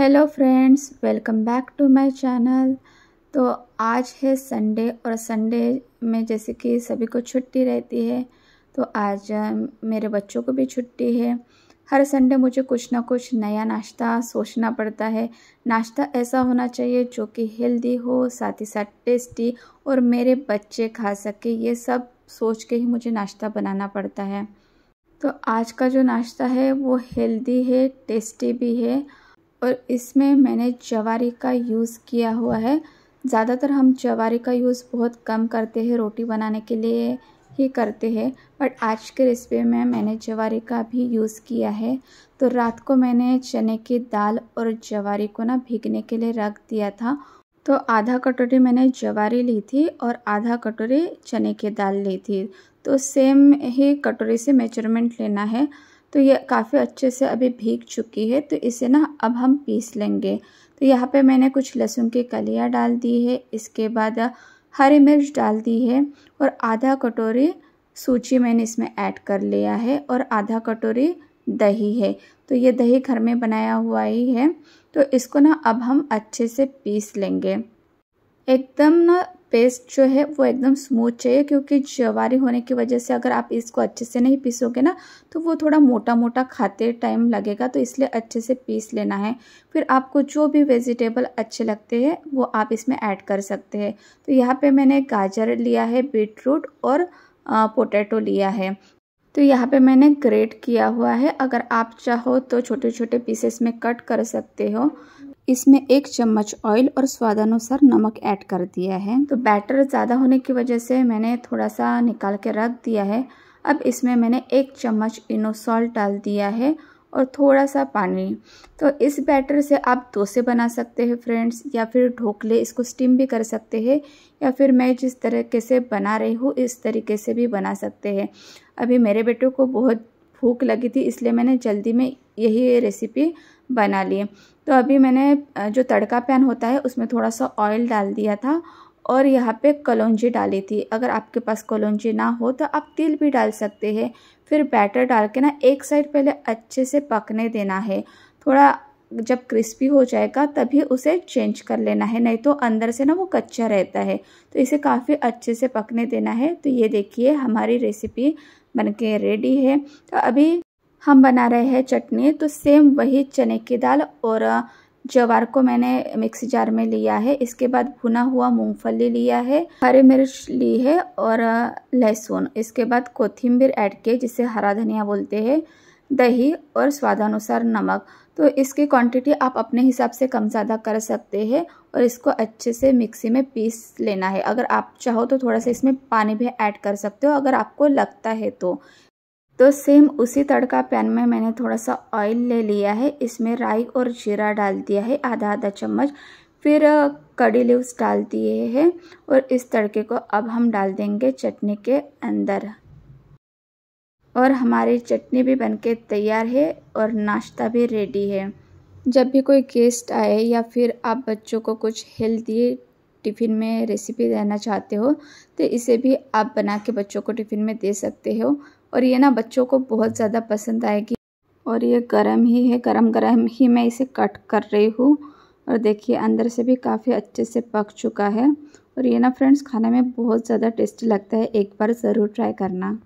hello friends welcome back to my channel तो आज है संडे और संडे में जैसे कि सभी को छुट्टी रहती है तो आज मेरे बच्चों को भी छुट्टी है हर संडे मुझे कुछ ना कुछ नया नाश्ता सोचना पड़ता है नाश्ता ऐसा होना चाहिए जो कि हेल्दी हो साथ ही साथ टेस्टी और मेरे बच्चे खा सके ये सब सोच के ही मुझे नाश्ता बनाना पड़ता है तो आज का जो नाश्ता है वो हेल्दी है टेस्टी भी है और इसमें मैंने जवारी का यूज़ किया हुआ है ज़्यादातर हम जवारी का यूज़ बहुत कम करते हैं रोटी बनाने के लिए ही करते हैं बट आज के रेसिपी में मैंने जवारी का भी यूज़ किया है तो रात को मैंने चने की दाल और जवारी को ना भीगने के लिए रख दिया था तो आधा कटोरी मैंने जवारी ली थी और आधा कटोरी चने की दाल ली थी तो सेम ही कटोरी से मेजरमेंट लेना है तो ये काफ़ी अच्छे से अभी भीग चुकी है तो इसे ना अब हम पीस लेंगे तो यहाँ पे मैंने कुछ लहसुन की कलियाँ डाल दी है इसके बाद हरी मिर्च डाल दी है और आधा कटोरी सूची मैंने इसमें ऐड कर लिया है और आधा कटोरी दही है तो ये दही घर में बनाया हुआ ही है तो इसको ना अब हम अच्छे से पीस लेंगे एकदम ना पेस्ट जो है वो एकदम स्मूथ चाहिए क्योंकि जवारी होने की वजह से अगर आप इसको अच्छे से नहीं पीसोगे ना तो वो थोड़ा मोटा मोटा खाते टाइम लगेगा तो इसलिए अच्छे से पीस लेना है फिर आपको जो भी वेजिटेबल अच्छे लगते हैं वो आप इसमें ऐड कर सकते हैं तो यहाँ पर मैंने गाजर लिया है बीट रूट और पोटैटो लिया है तो यहाँ पे मैंने ग्रेट किया हुआ है अगर आप चाहो तो छोटे छोटे पीसेस में कट कर सकते हो इसमें एक चम्मच ऑयल और स्वादानुसार नमक ऐड कर दिया है तो बैटर ज़्यादा होने की वजह से मैंने थोड़ा सा निकाल के रख दिया है अब इसमें मैंने एक चम्मच इनो सॉल्ट डाल दिया है और थोड़ा सा पानी तो इस बैटर से आप डोसे बना सकते हैं फ्रेंड्स या फिर ढोकले इसको स्टीम भी कर सकते हैं या फिर मैं जिस तरीके से बना रही हूँ इस तरीके से भी बना सकते हैं अभी मेरे बेटे को बहुत भूख लगी थी इसलिए मैंने जल्दी में यही रेसिपी बना लिए तो अभी मैंने जो तड़का पैन होता है उसमें थोड़ा सा ऑयल डाल दिया था और यहाँ पे कलौजी डाली थी अगर आपके पास कलौजी ना हो तो आप तिल भी डाल सकते हैं फिर बैटर डाल के ना एक साइड पहले अच्छे से पकने देना है थोड़ा जब क्रिस्पी हो जाएगा तभी उसे चेंज कर लेना है नहीं तो अंदर से ना वो कच्चा रहता है तो इसे काफ़ी अच्छे से पकने देना है तो ये देखिए हमारी रेसिपी बन के रेडी है तो अभी हम बना रहे हैं चटनी तो सेम वही चने की दाल और जवार को मैंने मिक्सी जार में लिया है इसके बाद भुना हुआ मूंगफली लिया है हरी मिर्च ली है और लहसुन इसके बाद कोथिम्बीर ऐड किए जिसे हरा धनिया बोलते हैं दही और स्वादानुसार नमक तो इसकी क्वांटिटी आप अपने हिसाब से कम ज़्यादा कर सकते हैं और इसको अच्छे से मिक्सी में पीस लेना है अगर आप चाहो तो थोड़ा सा इसमें पानी भी ऐड कर सकते हो अगर आपको लगता है तो तो सेम उसी तड़का पैन में मैंने थोड़ा सा ऑयल ले लिया है इसमें राई और जीरा डाल दिया है आधा आधा चम्मच फिर कड़ी लिवस डाल दिए हैं और इस तड़के को अब हम डाल देंगे चटनी के अंदर और हमारी चटनी भी बनके तैयार है और नाश्ता भी रेडी है जब भी कोई गेस्ट आए या फिर आप बच्चों को कुछ हेल्दी टिफ़िन में रेसिपी देना चाहते हो तो इसे भी आप बना के बच्चों को टिफ़िन में दे सकते हो और ये ना बच्चों को बहुत ज़्यादा पसंद आएगी और ये गरम ही है गरम गरम ही मैं इसे कट कर रही हूँ और देखिए अंदर से भी काफ़ी अच्छे से पक चुका है और ये ना फ्रेंड्स खाने में बहुत ज़्यादा टेस्टी लगता है एक बार ज़रूर ट्राई करना